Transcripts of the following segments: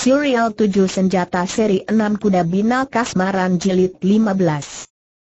Serial 7 Senjata Seri 6 Kuda Bina Kasmaran Jilid 15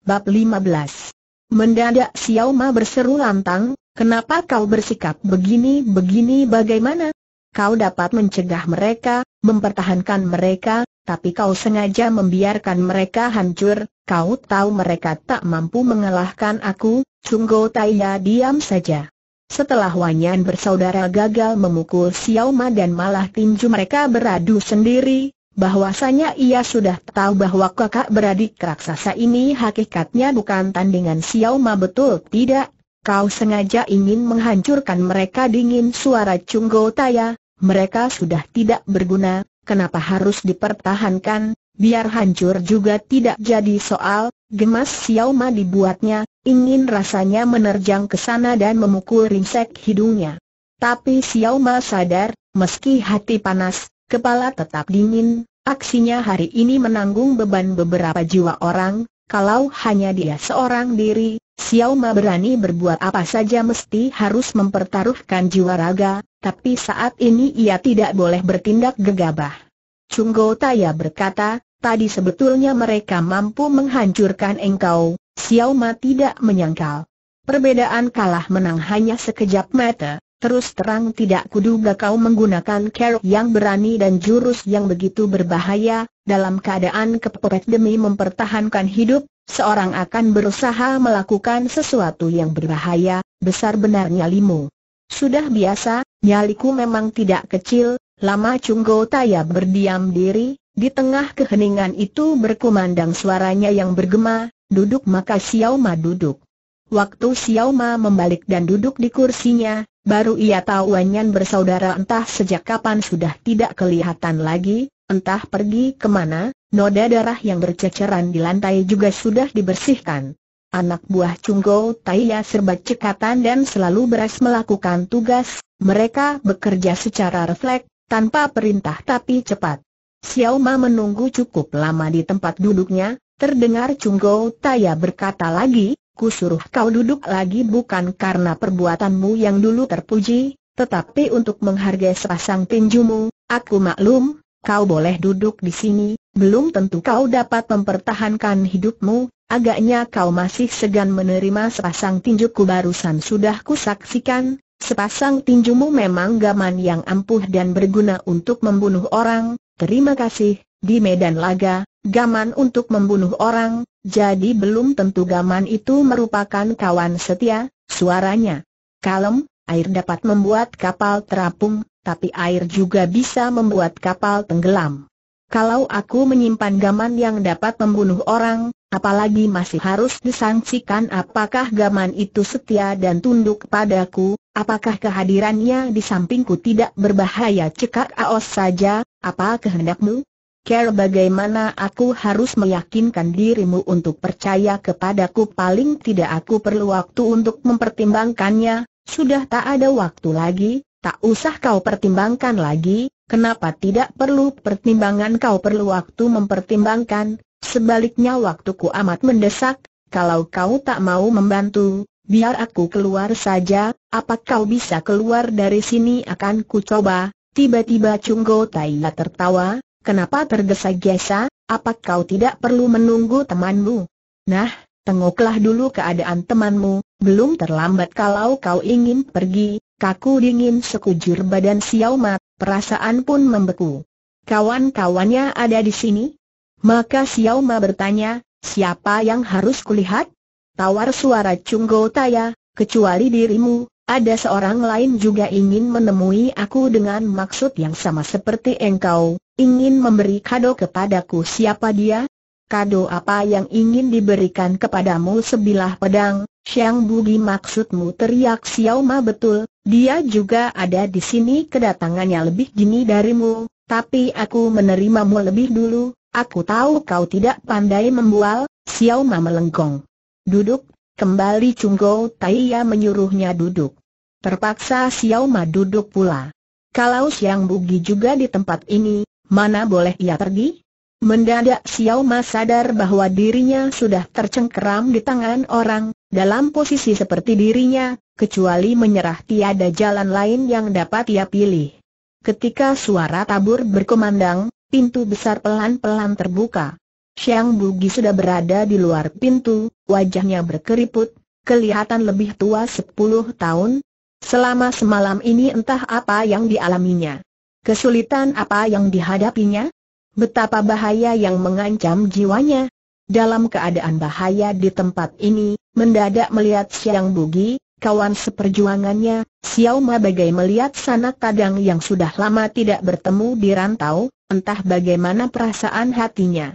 Bab 15 Mendadak Xiao Ma berseru lantang, kenapa kau bersikap begini-begini bagaimana? Kau dapat mencegah mereka, mempertahankan mereka, tapi kau sengaja membiarkan mereka hancur, kau tahu mereka tak mampu mengalahkan aku, Sunggo Taiya diam saja. Setelah Wanyan bersaudara gagal memukul Xiao dan malah tinju mereka beradu sendiri, bahwasanya ia sudah tahu bahwa kakak beradik raksasa ini hakikatnya bukan tandingan Xiao betul tidak. Kau sengaja ingin menghancurkan mereka dingin suara Chunggo Taya, mereka sudah tidak berguna, kenapa harus dipertahankan, Biar hancur juga tidak jadi soal, gemas Xiao Ma dibuatnya, ingin rasanya menerjang ke sana dan memukul ringsek hidungnya. Tapi Xiao Ma sadar, meski hati panas, kepala tetap dingin, aksinya hari ini menanggung beban beberapa jiwa orang, kalau hanya dia seorang diri, Xiao Ma berani berbuat apa saja mesti harus mempertaruhkan jiwa raga, tapi saat ini ia tidak boleh bertindak gegabah. Cunggo Taya berkata, tadi sebetulnya mereka mampu menghancurkan engkau, Xiao Ma tidak menyangkal. Perbedaan kalah menang hanya sekejap mata, terus terang tidak kuduga kau menggunakan kerok yang berani dan jurus yang begitu berbahaya, dalam keadaan kepepet demi mempertahankan hidup, seorang akan berusaha melakukan sesuatu yang berbahaya, besar benarnya limu. Sudah biasa, nyaliku memang tidak kecil, Lama Chunggo Taya berdiam diri, di tengah keheningan itu berkumandang suaranya yang bergema, duduk maka Xiao Ma duduk. Waktu Xiao Ma membalik dan duduk di kursinya, baru ia tahu Wanyan bersaudara entah sejak kapan sudah tidak kelihatan lagi, entah pergi kemana, noda darah yang berceceran di lantai juga sudah dibersihkan. Anak buah Chunggo Taya serba cekatan dan selalu beres melakukan tugas, mereka bekerja secara refleks, tanpa perintah tapi cepat. Xiao Ma menunggu cukup lama di tempat duduknya, terdengar Chunggo Taya berkata lagi, ku suruh kau duduk lagi bukan karena perbuatanmu yang dulu terpuji, tetapi untuk menghargai sepasang tinjumu, aku maklum, kau boleh duduk di sini, belum tentu kau dapat mempertahankan hidupmu, agaknya kau masih segan menerima sepasang tinjuku barusan sudah kusaksikan, Sepasang tinjumu memang gaman yang ampuh dan berguna untuk membunuh orang, terima kasih, di medan laga, gaman untuk membunuh orang, jadi belum tentu gaman itu merupakan kawan setia, suaranya. Kalem, air dapat membuat kapal terapung, tapi air juga bisa membuat kapal tenggelam. Kalau aku menyimpan gaman yang dapat membunuh orang, apalagi masih harus disangsikan apakah gaman itu setia dan tunduk padaku, Apakah kehadirannya di sampingku tidak berbahaya cekak Aos saja, apa kehendakmu? Care bagaimana aku harus meyakinkan dirimu untuk percaya kepadaku paling tidak aku perlu waktu untuk mempertimbangkannya, sudah tak ada waktu lagi, tak usah kau pertimbangkan lagi, kenapa tidak perlu pertimbangan kau perlu waktu mempertimbangkan, sebaliknya waktuku amat mendesak, kalau kau tak mau membantu, Biar aku keluar saja, apa kau bisa keluar dari sini akan ku coba. Tiba-tiba Cunggo Taila tertawa, kenapa tergesa-gesa, apa kau tidak perlu menunggu temanmu? Nah, tengoklah dulu keadaan temanmu, belum terlambat kalau kau ingin pergi, kaku dingin sekujur badan Xiaomat, perasaan pun membeku. Kawan-kawannya ada di sini? Maka Xiaoma bertanya, siapa yang harus kulihat? Tawar suara cunggau Taya, kecuali dirimu, ada seorang lain juga ingin menemui aku dengan maksud yang sama seperti engkau, ingin memberi kado kepadaku siapa dia? Kado apa yang ingin diberikan kepadamu sebilah pedang, Siang Bugi maksudmu teriak Xiao Ma betul, dia juga ada di sini kedatangannya lebih dini darimu, tapi aku menerimamu lebih dulu, aku tahu kau tidak pandai membual, Xiao Ma melengkong. Duduk, kembali Cunggo Ya menyuruhnya duduk. Terpaksa Xiao Ma duduk pula. Kalau Siang Bugi juga di tempat ini, mana boleh ia pergi? Mendadak Xiao Ma sadar bahwa dirinya sudah tercengkeram di tangan orang, dalam posisi seperti dirinya, kecuali menyerah tiada jalan lain yang dapat ia pilih. Ketika suara tabur berkumandang, pintu besar pelan-pelan terbuka. Xiang Bugi sudah berada di luar pintu, wajahnya berkeriput, kelihatan lebih tua sepuluh tahun. Selama semalam ini entah apa yang dialaminya. Kesulitan apa yang dihadapinya? Betapa bahaya yang mengancam jiwanya. Dalam keadaan bahaya di tempat ini, mendadak melihat Xiang Bugi, kawan seperjuangannya, Xiao Ma bagai melihat sanak kadang yang sudah lama tidak bertemu di rantau, entah bagaimana perasaan hatinya.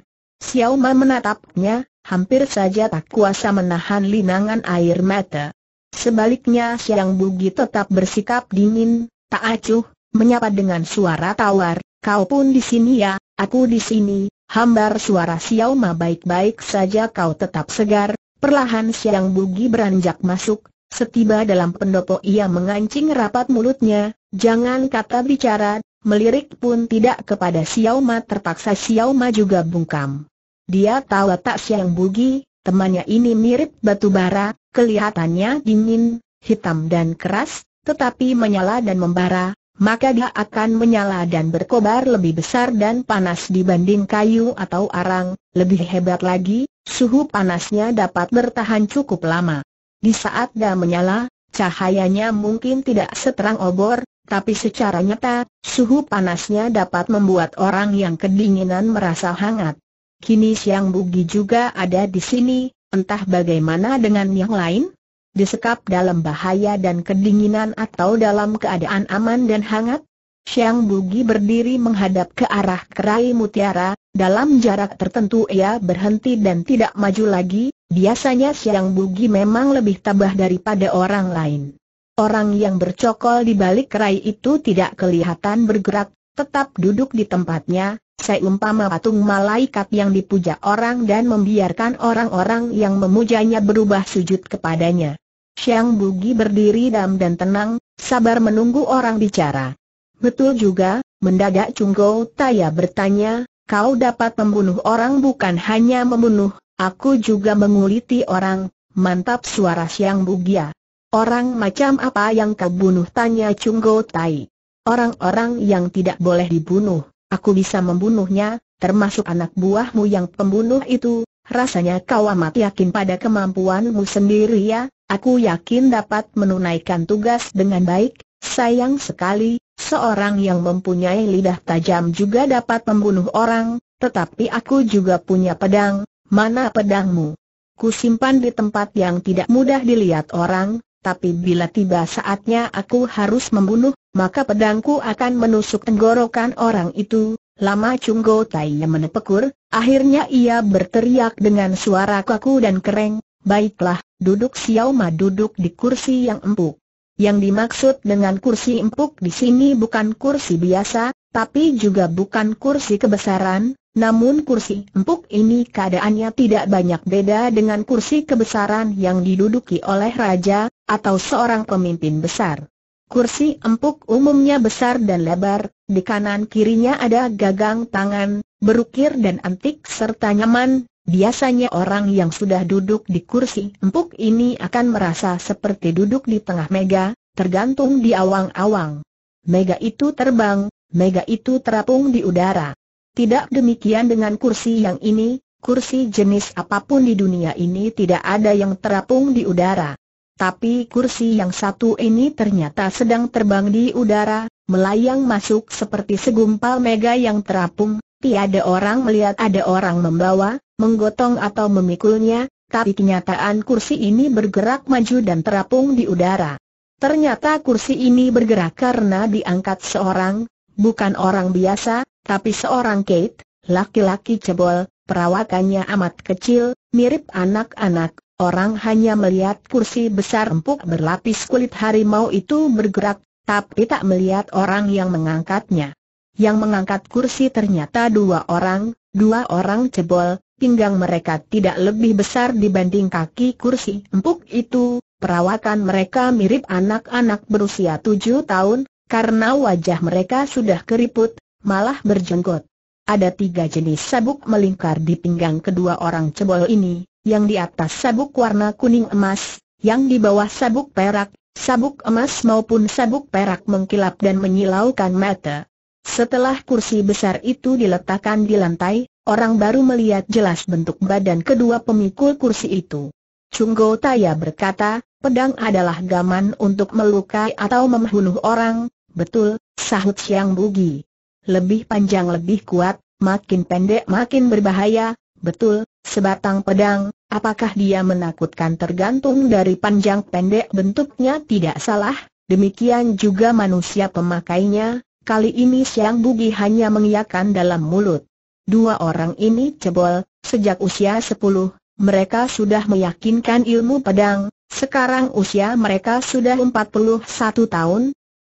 Xiao Ma menatapnya, hampir saja tak kuasa menahan linangan air mata. Sebaliknya Siang Bugi tetap bersikap dingin, tak acuh, menyapa dengan suara tawar, kau pun di sini ya, aku di sini, hambar suara Xiao Ma baik-baik saja kau tetap segar, perlahan Siang Bugi beranjak masuk, setiba dalam pendopo ia mengancing rapat mulutnya, jangan kata bicara, melirik pun tidak kepada Xiao Ma terpaksa Xiao Ma juga bungkam. Dia tahu tak Siang Bugi, temannya ini mirip batu bara, kelihatannya dingin, hitam dan keras, tetapi menyala dan membara, maka dia akan menyala dan berkobar lebih besar dan panas dibanding kayu atau arang, lebih hebat lagi, suhu panasnya dapat bertahan cukup lama. Di saat dia menyala, cahayanya mungkin tidak seterang obor, tapi secara nyata, suhu panasnya dapat membuat orang yang kedinginan merasa hangat. Kini Siang Bugi juga ada di sini, entah bagaimana dengan yang lain? Disekap dalam bahaya dan kedinginan atau dalam keadaan aman dan hangat? Siang Bugi berdiri menghadap ke arah kerai mutiara, dalam jarak tertentu ia berhenti dan tidak maju lagi, biasanya Siang Bugi memang lebih tabah daripada orang lain. Orang yang bercokol di balik kerai itu tidak kelihatan bergerak, tetap duduk di tempatnya, saya umpama patung malaikat yang dipuja orang dan membiarkan orang-orang yang memujanya berubah sujud kepadanya. Siang Bugi berdiri dam dan tenang, sabar menunggu orang bicara. Betul juga, mendadak Cunggo Taya bertanya, kau dapat membunuh orang bukan hanya membunuh, aku juga menguliti orang, mantap suara Siang Bugia. Orang macam apa yang kau bunuh tanya Cunggo Tai. Orang-orang yang tidak boleh dibunuh. Aku bisa membunuhnya, termasuk anak buahmu yang pembunuh itu, rasanya kau amat yakin pada kemampuanmu sendiri ya, aku yakin dapat menunaikan tugas dengan baik, sayang sekali, seorang yang mempunyai lidah tajam juga dapat membunuh orang, tetapi aku juga punya pedang, mana pedangmu? Ku simpan di tempat yang tidak mudah dilihat orang, tapi bila tiba saatnya aku harus membunuh maka pedangku akan menusuk tenggorokan orang itu. Lama Chunggo Tai menepekur, akhirnya ia berteriak dengan suara kaku dan kering, Baiklah, duduk Xiao Ma duduk di kursi yang empuk. Yang dimaksud dengan kursi empuk di sini bukan kursi biasa, tapi juga bukan kursi kebesaran, namun kursi empuk ini keadaannya tidak banyak beda dengan kursi kebesaran yang diduduki oleh raja, atau seorang pemimpin besar. Kursi empuk umumnya besar dan lebar, di kanan kirinya ada gagang tangan, berukir dan antik serta nyaman, biasanya orang yang sudah duduk di kursi empuk ini akan merasa seperti duduk di tengah mega, tergantung di awang-awang. Mega itu terbang, mega itu terapung di udara. Tidak demikian dengan kursi yang ini, kursi jenis apapun di dunia ini tidak ada yang terapung di udara. Tapi kursi yang satu ini ternyata sedang terbang di udara, melayang masuk seperti segumpal mega yang terapung, tiada orang melihat ada orang membawa, menggotong atau memikulnya, tapi kenyataan kursi ini bergerak maju dan terapung di udara. Ternyata kursi ini bergerak karena diangkat seorang, bukan orang biasa, tapi seorang Kate, laki-laki cebol, perawakannya amat kecil, mirip anak-anak Orang hanya melihat kursi besar empuk berlapis kulit harimau itu bergerak, tapi tak melihat orang yang mengangkatnya. Yang mengangkat kursi ternyata dua orang, dua orang cebol, pinggang mereka tidak lebih besar dibanding kaki kursi empuk itu, perawakan mereka mirip anak-anak berusia tujuh tahun, karena wajah mereka sudah keriput, malah berjenggot. Ada tiga jenis sabuk melingkar di pinggang kedua orang cebol ini, yang di atas sabuk warna kuning emas, yang di bawah sabuk perak, sabuk emas maupun sabuk perak mengkilap dan menyilaukan mata. Setelah kursi besar itu diletakkan di lantai, orang baru melihat jelas bentuk badan kedua pemikul kursi itu. Cunggo Taya berkata, pedang adalah gaman untuk melukai atau membunuh orang, betul, sahut Siang Bugi. Lebih panjang lebih kuat, makin pendek makin berbahaya, Betul, sebatang pedang, apakah dia menakutkan tergantung dari panjang pendek bentuknya tidak salah, demikian juga manusia pemakainya, kali ini Siang Bugi hanya mengiakan dalam mulut. Dua orang ini cebol, sejak usia sepuluh, mereka sudah meyakinkan ilmu pedang, sekarang usia mereka sudah 41 tahun,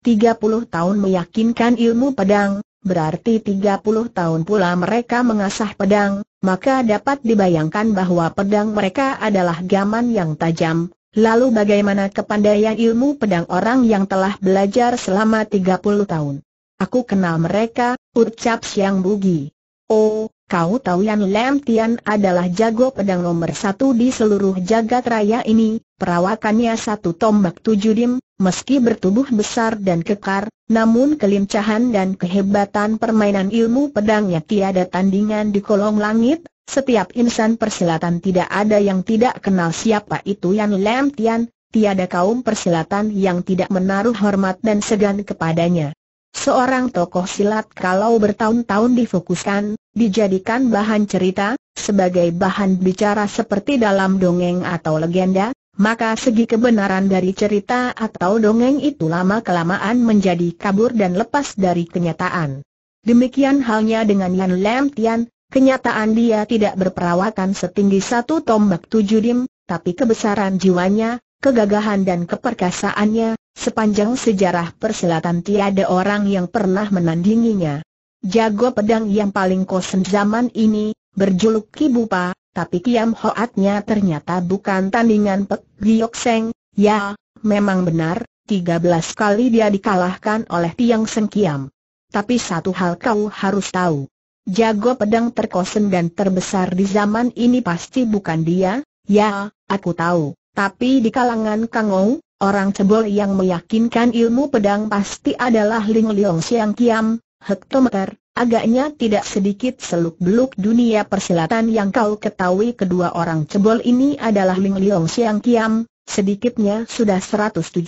30 tahun meyakinkan ilmu pedang, berarti 30 tahun pula mereka mengasah pedang, maka dapat dibayangkan bahwa pedang mereka adalah gaman yang tajam. Lalu bagaimana kepandaian ilmu pedang orang yang telah belajar selama 30 tahun? Aku kenal mereka, ucap Siang Bugi. Oh, Kau tahu yang Lam Tian adalah jago pedang nomor satu di seluruh jagat raya ini, perawakannya satu tombak tujuh dim, meski bertubuh besar dan kekar, namun kelincahan dan kehebatan permainan ilmu pedangnya tiada tandingan di kolong langit, setiap insan persilatan tidak ada yang tidak kenal siapa itu yang Lam Tian, tiada kaum persilatan yang tidak menaruh hormat dan segan kepadanya. Seorang tokoh silat kalau bertahun-tahun difokuskan, dijadikan bahan cerita, sebagai bahan bicara seperti dalam dongeng atau legenda, maka segi kebenaran dari cerita atau dongeng itu lama-kelamaan menjadi kabur dan lepas dari kenyataan. Demikian halnya dengan Yan Lam Tian, kenyataan dia tidak berperawakan setinggi satu tombak tujuh dim, tapi kebesaran jiwanya, kegagahan dan keperkasaannya, sepanjang sejarah perselatan tiada orang yang pernah menandinginya. Jago pedang yang paling kosen zaman ini, berjuluk Kibupa, tapi Kiam Hoatnya ternyata bukan tandingan Pek Giyok Seng, ya, memang benar, 13 kali dia dikalahkan oleh Tiang Seng Kiam. Tapi satu hal kau harus tahu. Jago pedang terkosen dan terbesar di zaman ini pasti bukan dia, ya, aku tahu. Tapi di kalangan Kangou, orang cebol yang meyakinkan ilmu pedang pasti adalah Ling Leong Siang Kiam, hektometer, agaknya tidak sedikit seluk-beluk dunia persilatan yang kau ketahui kedua orang cebol ini adalah Ling Leong Siang Kiam, sedikitnya sudah 117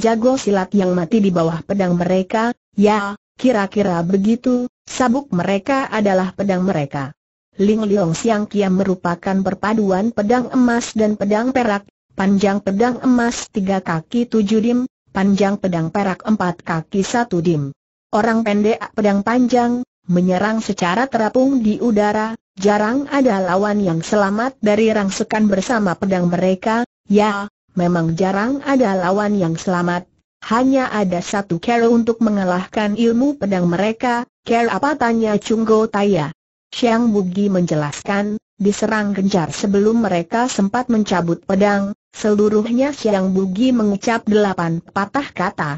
jago silat yang mati di bawah pedang mereka, ya, kira-kira begitu, sabuk mereka adalah pedang mereka. Ling Leong Siang Kiam merupakan perpaduan pedang emas dan pedang perak, panjang pedang emas tiga kaki tujuh dim, panjang pedang perak empat kaki satu dim. Orang pendek pedang panjang, menyerang secara terapung di udara, jarang ada lawan yang selamat dari rangsekan bersama pedang mereka, ya, memang jarang ada lawan yang selamat. Hanya ada satu cara untuk mengalahkan ilmu pedang mereka, cara apa tanya Chunggo Taya. Xiang Bugi menjelaskan, diserang gencar sebelum mereka sempat mencabut pedang, Seluruhnya Siang Bugi mengucap delapan patah kata.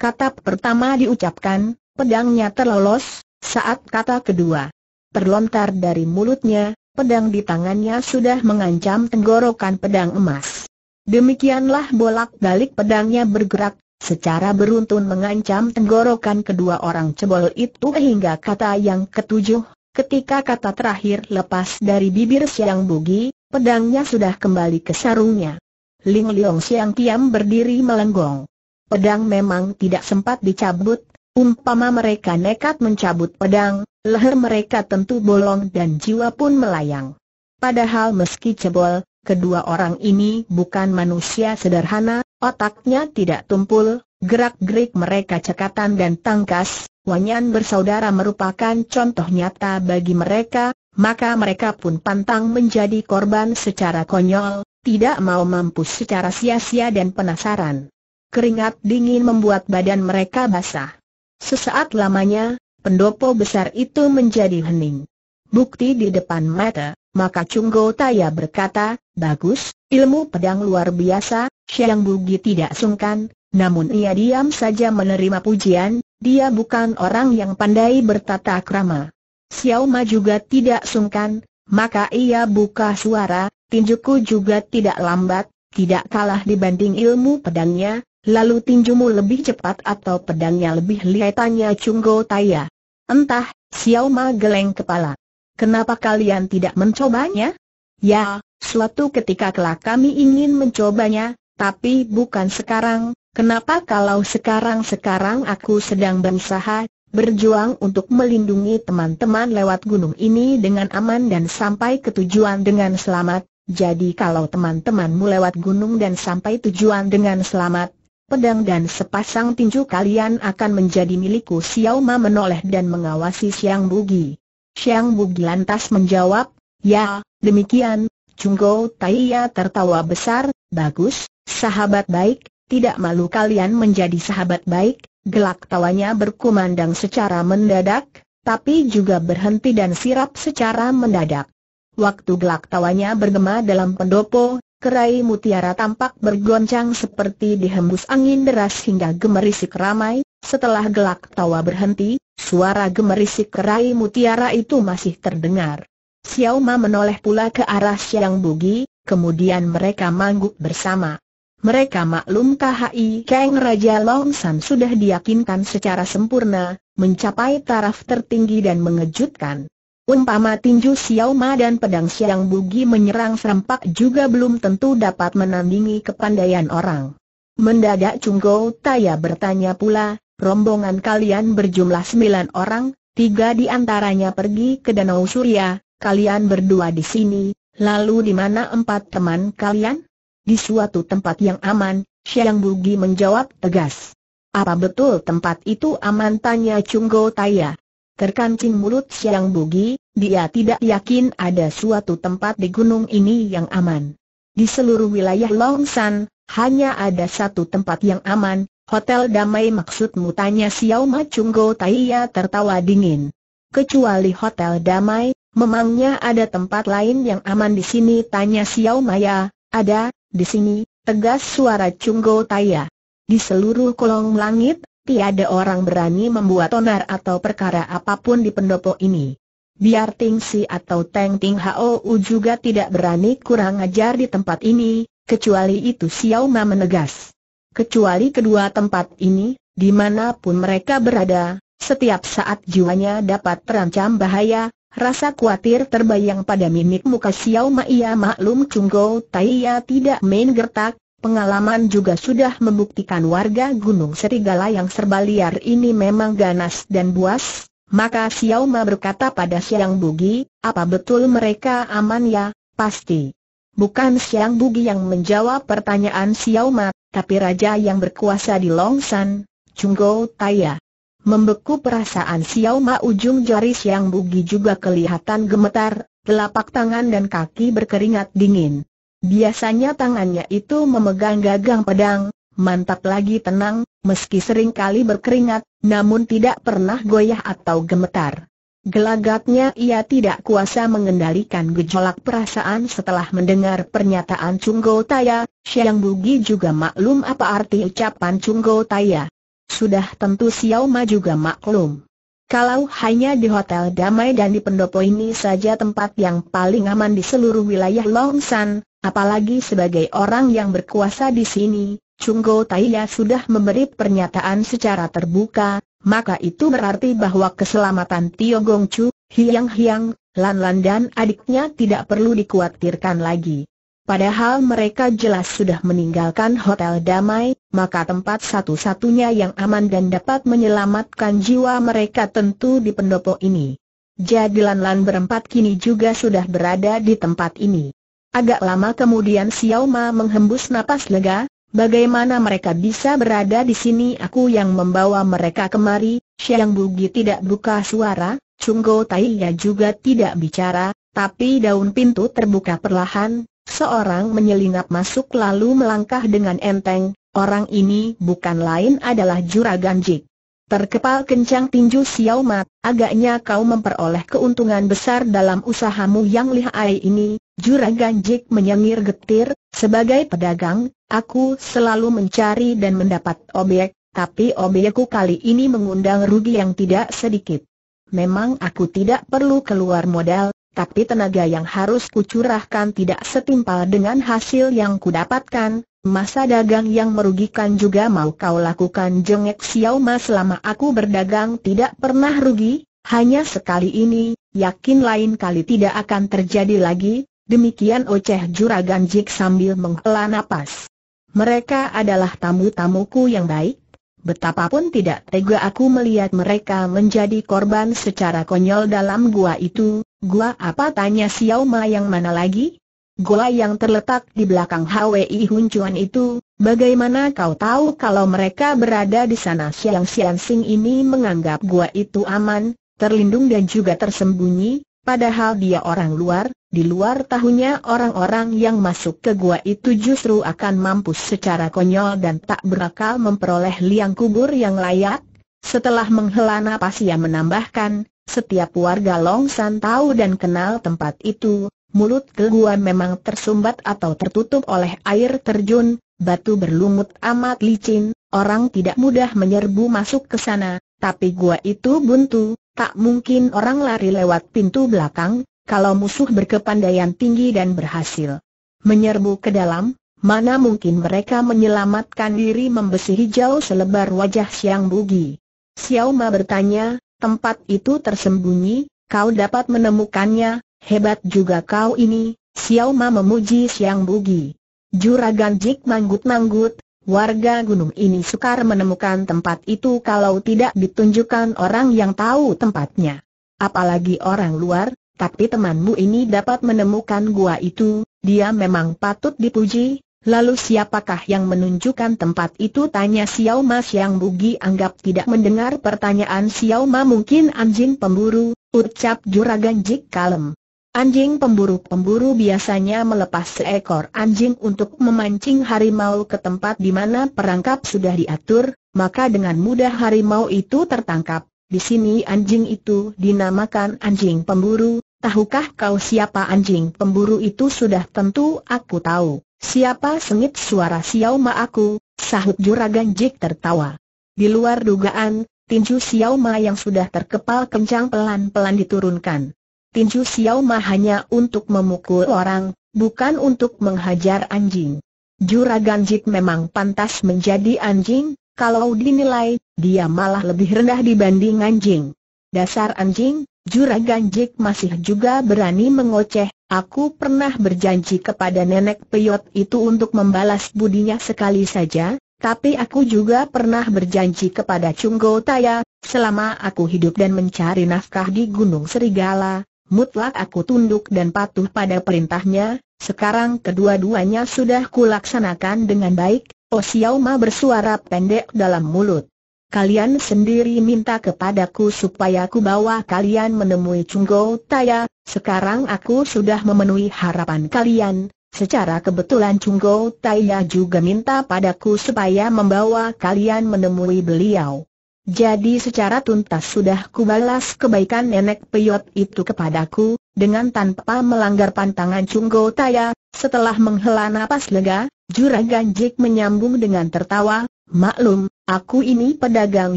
Kata pertama diucapkan, pedangnya terlolos, saat kata kedua terlontar dari mulutnya, pedang di tangannya sudah mengancam tenggorokan pedang emas. Demikianlah bolak-balik pedangnya bergerak, secara beruntun mengancam tenggorokan kedua orang cebol itu hingga kata yang ketujuh, ketika kata terakhir lepas dari bibir siang bugi, pedangnya sudah kembali ke sarungnya. Ling Liang Xiang Tiam berdiri melenggong. Pedang memang tidak sempat dicabut, umpama mereka nekat mencabut pedang, leher mereka tentu bolong dan jiwa pun melayang. Padahal meski cebol, kedua orang ini bukan manusia sederhana, otaknya tidak tumpul, gerak-gerik mereka cekatan dan tangkas, Wanyan bersaudara merupakan contoh nyata bagi mereka, maka mereka pun pantang menjadi korban secara konyol, tidak mau mampus secara sia-sia dan penasaran. Keringat dingin membuat badan mereka basah. Sesaat lamanya, pendopo besar itu menjadi hening. Bukti di depan mata, maka Cunggo Taya berkata, Bagus, ilmu pedang luar biasa, Siang Bugi tidak sungkan, namun ia diam saja menerima pujian, dia bukan orang yang pandai bertata krama. Xiao Ma juga tidak sungkan, maka ia buka suara, tinjuku juga tidak lambat, tidak kalah dibanding ilmu pedangnya, lalu tinjumu lebih cepat atau pedangnya lebih lihai tanya Chunggo Taya. Entah, Xiao Ma geleng kepala. Kenapa kalian tidak mencobanya? Ya, suatu ketika kelak kami ingin mencobanya, tapi bukan sekarang. Kenapa kalau sekarang-sekarang aku sedang berusaha, berjuang untuk melindungi teman-teman lewat gunung ini dengan aman dan sampai ke tujuan dengan selamat, jadi kalau teman-temanmu lewat gunung dan sampai tujuan dengan selamat, pedang dan sepasang tinju kalian akan menjadi milikku Xiao Ma menoleh dan mengawasi Xiang Bugi. Xiang Bugi lantas menjawab, ya, demikian, Chunggo Taia tertawa besar, bagus, sahabat baik, tidak malu kalian menjadi sahabat baik, gelak tawanya berkumandang secara mendadak, tapi juga berhenti dan sirap secara mendadak. Waktu gelak tawanya bergema dalam pendopo, kerai mutiara tampak bergoncang seperti dihembus angin deras hingga gemerisik ramai. Setelah gelak tawa berhenti, suara gemerisik kerai mutiara itu masih terdengar. Xiao Ma menoleh pula ke arah Xiang Bugi, kemudian mereka mangguk bersama. Mereka maklum KHI Kang Raja Long San sudah diyakinkan secara sempurna, mencapai taraf tertinggi dan mengejutkan. Umpama tinju Xiao Ma dan pedang Siang Bugi menyerang serempak juga belum tentu dapat menandingi kepandaian orang. Mendadak Cunggo Taya bertanya pula, rombongan kalian berjumlah sembilan orang, tiga di antaranya pergi ke Danau Surya, kalian berdua di sini, lalu di mana empat teman kalian? Di suatu tempat yang aman, Siang Bugi menjawab tegas. Apa betul tempat itu aman tanya Cunggo Taya? Terkancing mulut Siang Bugi, dia tidak yakin ada suatu tempat di gunung ini yang aman. Di seluruh wilayah Longsan, hanya ada satu tempat yang aman, Hotel damai maksudmu tanya Xiao Ma Macunggo Taiya tertawa dingin. Kecuali hotel damai, memangnya ada tempat lain yang aman di sini tanya Xiao Maya, ada, di sini, tegas suara Cunggo Taiya. Di seluruh kolong langit, tiada orang berani membuat onar atau perkara apapun di pendopo ini. Biar Ting Si atau Teng Ting U juga tidak berani kurang ajar di tempat ini, kecuali itu Xiao Ma menegas. Kecuali kedua tempat ini, dimanapun mereka berada, setiap saat jiwanya dapat terancam bahaya, rasa khawatir terbayang pada mimik muka Xiao Ma ia maklum Chunggo Tai ia tidak main gertak, Pengalaman juga sudah membuktikan warga Gunung Serigala yang serba liar ini memang ganas dan buas, maka Xiao Ma berkata pada Siang Bugi, apa betul mereka aman ya, pasti. Bukan Siang Bugi yang menjawab pertanyaan Xiao Ma, tapi raja yang berkuasa di Longshan, Chunggo Taya. Membeku perasaan Xiao Ma ujung jari Siang Bugi juga kelihatan gemetar, telapak tangan dan kaki berkeringat dingin. Biasanya tangannya itu memegang gagang pedang, mantap lagi tenang, meski sering kali berkeringat, namun tidak pernah goyah atau gemetar. Gelagatnya ia tidak kuasa mengendalikan gejolak perasaan setelah mendengar pernyataan Chunggo Taya, Siang Bugi juga maklum apa arti ucapan Chunggo Taya. Sudah tentu Xiao Ma juga maklum. Kalau hanya di Hotel Damai dan di Pendopo ini saja tempat yang paling aman di seluruh wilayah Longshan. Apalagi sebagai orang yang berkuasa di sini, Chunggo Taiya sudah memberi pernyataan secara terbuka, maka itu berarti bahwa keselamatan Tio Chu, Hiang Hiang, Lan Lan dan adiknya tidak perlu dikhawatirkan lagi. Padahal mereka jelas sudah meninggalkan Hotel Damai, maka tempat satu-satunya yang aman dan dapat menyelamatkan jiwa mereka tentu di pendopo ini. Jadi Lan Lan berempat kini juga sudah berada di tempat ini. Agak lama kemudian Xiao Ma menghembus napas lega, bagaimana mereka bisa berada di sini aku yang membawa mereka kemari, Xiang Bugi tidak buka suara, Chunggo Taiya juga tidak bicara, tapi daun pintu terbuka perlahan, seorang menyelinap masuk lalu melangkah dengan enteng, orang ini bukan lain adalah Juragan Jik. Terkepal kencang tinju Xiao Ma, agaknya kau memperoleh keuntungan besar dalam usahamu yang lihai ini, Juragan Jik menyengir getir, sebagai pedagang, aku selalu mencari dan mendapat obyek, tapi obyekku kali ini mengundang rugi yang tidak sedikit. Memang aku tidak perlu keluar modal, tapi tenaga yang harus kucurahkan tidak setimpal dengan hasil yang kudapatkan, Masa dagang yang merugikan juga mau kau lakukan jengek Xiao Ma selama aku berdagang tidak pernah rugi, hanya sekali ini, yakin lain kali tidak akan terjadi lagi, Demikian oceh juragan Jik sambil menghela nafas. Mereka adalah tamu-tamuku yang baik, betapapun tidak tega aku melihat mereka menjadi korban secara konyol dalam gua itu, gua apa tanya Xiao Ma yang mana lagi? Gua yang terletak di belakang HWI Huncuan itu, bagaimana kau tahu kalau mereka berada di sana Siang Xiang Sing ini menganggap gua itu aman, terlindung dan juga tersembunyi, Padahal dia orang luar, di luar tahunya orang-orang yang masuk ke gua itu justru akan mampus secara konyol dan tak berakal memperoleh liang kubur yang layak. Setelah menghela napas ia menambahkan, setiap warga Longsan tahu dan kenal tempat itu, mulut ke gua memang tersumbat atau tertutup oleh air terjun, batu berlumut amat licin, orang tidak mudah menyerbu masuk ke sana, tapi gua itu buntu, Tak mungkin orang lari lewat pintu belakang, kalau musuh berkepandaian tinggi dan berhasil menyerbu ke dalam, mana mungkin mereka menyelamatkan diri membesi hijau selebar wajah Siang Bugi. Xiao Ma bertanya, tempat itu tersembunyi, kau dapat menemukannya, hebat juga kau ini, Xiao Ma memuji Siang Bugi. Juragan Jik manggut-manggut, Warga gunung ini sukar menemukan tempat itu kalau tidak ditunjukkan orang yang tahu tempatnya. Apalagi orang luar, tapi temanmu ini dapat menemukan gua itu, dia memang patut dipuji. Lalu siapakah yang menunjukkan tempat itu? Tanya Xiao Ma Siang Bugi anggap tidak mendengar pertanyaan Xiao Ma mungkin anjing pemburu, ucap juragan Jik Kalem. Anjing pemburu-pemburu biasanya melepas seekor anjing untuk memancing harimau ke tempat di mana perangkap sudah diatur, maka dengan mudah harimau itu tertangkap. Di sini anjing itu dinamakan anjing pemburu. Tahukah kau siapa anjing pemburu itu sudah tentu aku tahu. Siapa sengit suara Xiao Ma aku, sahut juragan Jik tertawa. Di luar dugaan, tinju Xiao Ma yang sudah terkepal kencang pelan-pelan diturunkan tinju Xiao Ma hanya untuk memukul orang, bukan untuk menghajar anjing. Juragan Jik memang pantas menjadi anjing, kalau dinilai, dia malah lebih rendah dibanding anjing. Dasar anjing, Juragan Jik masih juga berani mengoceh, aku pernah berjanji kepada nenek peyot itu untuk membalas budinya sekali saja, tapi aku juga pernah berjanji kepada Chunggo Taya, selama aku hidup dan mencari nafkah di Gunung Serigala, mutlak aku tunduk dan patuh pada perintahnya, sekarang kedua-duanya sudah kulaksanakan dengan baik, Osiyoma oh, bersuara pendek dalam mulut. Kalian sendiri minta kepadaku supaya aku bawa kalian menemui Chunggo Taya, sekarang aku sudah memenuhi harapan kalian, Secara kebetulan Chunggo Taya juga minta padaku supaya membawa kalian menemui beliau. Jadi secara tuntas sudah kubalas kebaikan nenek peyot itu kepadaku, dengan tanpa melanggar pantangan Cunggo Taya, setelah menghela napas lega, Juragan Jik menyambung dengan tertawa, maklum, aku ini pedagang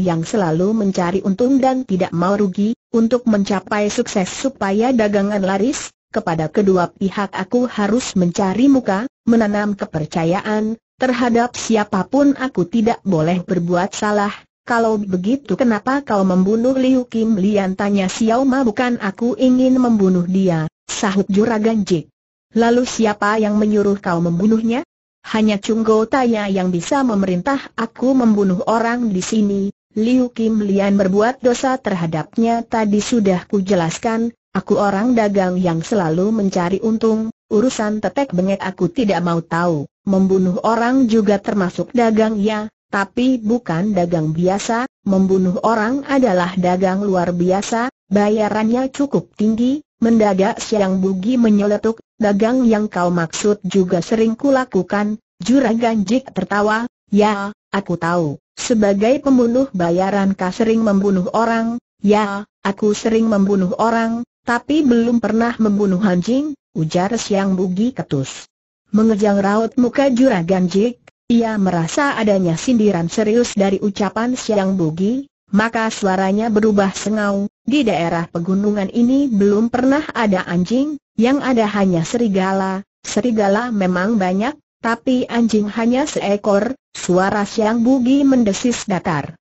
yang selalu mencari untung dan tidak mau rugi, untuk mencapai sukses supaya dagangan laris, kepada kedua pihak aku harus mencari muka, menanam kepercayaan, terhadap siapapun aku tidak boleh berbuat salah, kalau begitu kenapa kau membunuh Liu Kim Lian tanya Xiao Ma bukan aku ingin membunuh dia, sahut juragan Jik. Lalu siapa yang menyuruh kau membunuhnya? Hanya Chunggo Taya yang bisa memerintah aku membunuh orang di sini. Liu Kim Lian berbuat dosa terhadapnya tadi sudah ku jelaskan, aku orang dagang yang selalu mencari untung, urusan tetek bengek aku tidak mau tahu, membunuh orang juga termasuk dagang ya? tapi bukan dagang biasa, membunuh orang adalah dagang luar biasa, bayarannya cukup tinggi, mendadak siang bugi menyeletuk, dagang yang kau maksud juga sering kulakukan, juragan Jik tertawa, ya, aku tahu, sebagai pembunuh bayaran kau sering membunuh orang, ya, aku sering membunuh orang, tapi belum pernah membunuh anjing, ujar siang bugi ketus. Mengejang raut muka juragan Jik, ia merasa adanya sindiran serius dari ucapan Siang Bugi, maka suaranya berubah sengau, di daerah pegunungan ini belum pernah ada anjing, yang ada hanya serigala, serigala memang banyak, tapi anjing hanya seekor, suara Siang Bugi mendesis datar.